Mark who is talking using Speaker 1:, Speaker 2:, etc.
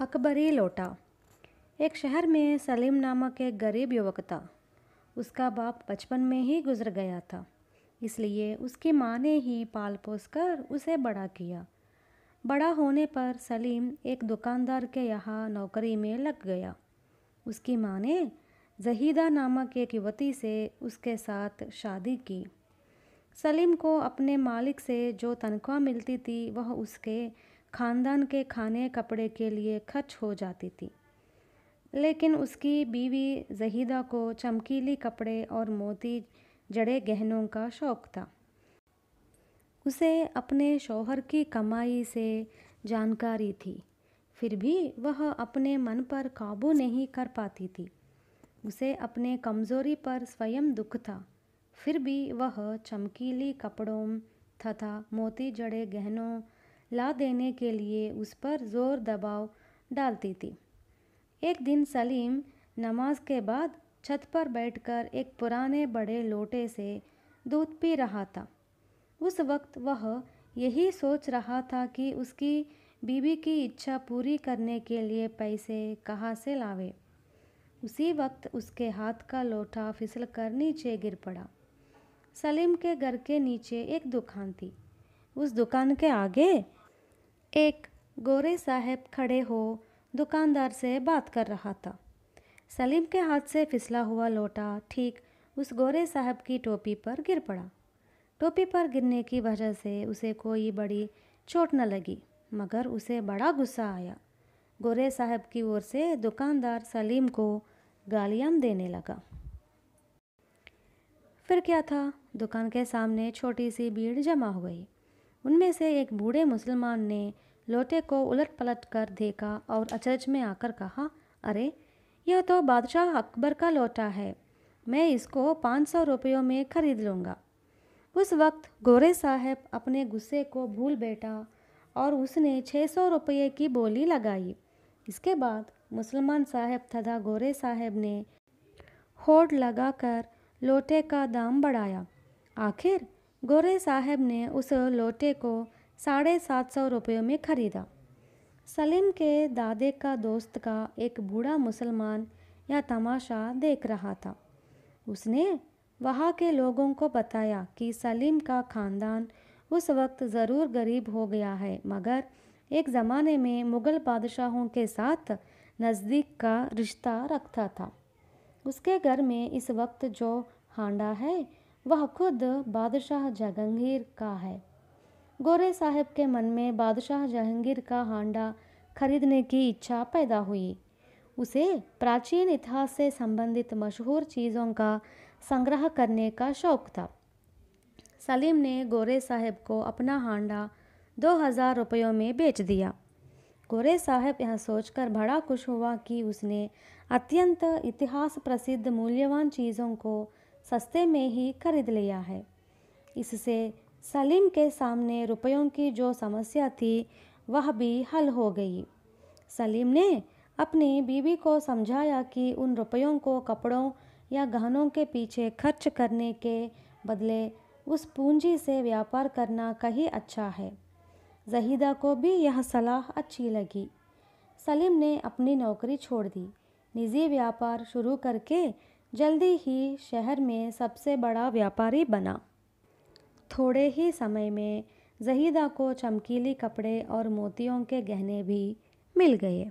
Speaker 1: अकबरी लोटा एक शहर में सलीम नामक एक गरीब युवक था उसका बाप बचपन में ही गुजर गया था इसलिए उसकी माँ ने ही पाल पोस कर उसे बड़ा किया बड़ा होने पर सलीम एक दुकानदार के यहाँ नौकरी में लग गया उसकी माँ ने जहीदा नामक एक युवती से उसके साथ शादी की सलीम को अपने मालिक से जो तनख्वाह मिलती थी वह उसके खानदान के खाने कपड़े के लिए खर्च हो जाती थी लेकिन उसकी बीवी जहीदा को चमकीली कपड़े और मोती जड़े गहनों का शौक़ था उसे अपने शौहर की कमाई से जानकारी थी फिर भी वह अपने मन पर काबू नहीं कर पाती थी उसे अपने कमज़ोरी पर स्वयं दुख था फिर भी वह चमकीली कपड़ों तथा मोती जड़े गहनों ला देने के लिए उस पर ज़ोर दबाव डालती थी एक दिन सलीम नमाज के बाद छत पर बैठकर एक पुराने बड़े लोटे से दूध पी रहा था उस वक्त वह यही सोच रहा था कि उसकी बीबी की इच्छा पूरी करने के लिए पैसे कहाँ से लावे उसी वक्त उसके हाथ का लोटा फिसल कर नीचे गिर पड़ा सलीम के घर के नीचे एक दुकान थी उस दुकान के आगे एक गोरे साहब खड़े हो दुकानदार से बात कर रहा था सलीम के हाथ से फिसला हुआ लोटा ठीक उस गोरे साहब की टोपी पर गिर पड़ा टोपी पर गिरने की वजह से उसे कोई बड़ी चोट न लगी मगर उसे बड़ा गुस्सा आया गोरे साहब की ओर से दुकानदार सलीम को गालियां देने लगा फिर क्या था दुकान के सामने छोटी सी भीड़ जमा हो गई उनमें से एक बूढ़े मुसलमान ने लोटे को उलट पलट कर देखा और अचरज में आकर कहा अरे यह तो बादशाह अकबर का लोटा है मैं इसको पाँच सौ रुपयों में खरीद लूँगा उस वक्त गोरे साहब अपने गुस्से को भूल बैठा और उसने छः सौ रुपये की बोली लगाई इसके बाद मुसलमान साहब तथा गोरे साहब ने होड़ लगाकर लोटे का दाम बढ़ाया आखिर गोरे साहब ने उस लोटे को साढ़े सात सौ रुपये में खरीदा सलीम के दादे का दोस्त का एक बूढ़ा मुसलमान या तमाशा देख रहा था उसने वहाँ के लोगों को बताया कि सलीम का ख़ानदान उस वक्त ज़रूर गरीब हो गया है मगर एक ज़माने में मुग़ल बादशाहों के साथ नज़दीक का रिश्ता रखता था उसके घर में इस वक्त जो हांडा है वह खुद बादशाह जहांगीर का है गोरे साहब के मन में बादशाह जहांगीर का हांडा खरीदने की इच्छा पैदा हुई उसे प्राचीन इतिहास से संबंधित मशहूर चीज़ों का संग्रह करने का शौक था सलीम ने गोरे साहब को अपना हांडा दो हज़ार रुपयों में बेच दिया गोरे साहब यह सोचकर बड़ा खुश हुआ कि उसने अत्यंत इतिहास प्रसिद्ध मूल्यवान चीज़ों को सस्ते में ही खरीद लिया है इससे सलीम के सामने रुपयों की जो समस्या थी वह भी हल हो गई सलीम ने अपनी बीवी को समझाया कि उन रुपयों को कपड़ों या गहनों के पीछे खर्च करने के बदले उस पूंजी से व्यापार करना कहीं अच्छा है जहीदा को भी यह सलाह अच्छी लगी सलीम ने अपनी नौकरी छोड़ दी निजी व्यापार शुरू करके जल्दी ही शहर में सबसे बड़ा व्यापारी बना थोड़े ही समय में जहीदा को चमकीली कपड़े और मोतियों के गहने भी मिल गए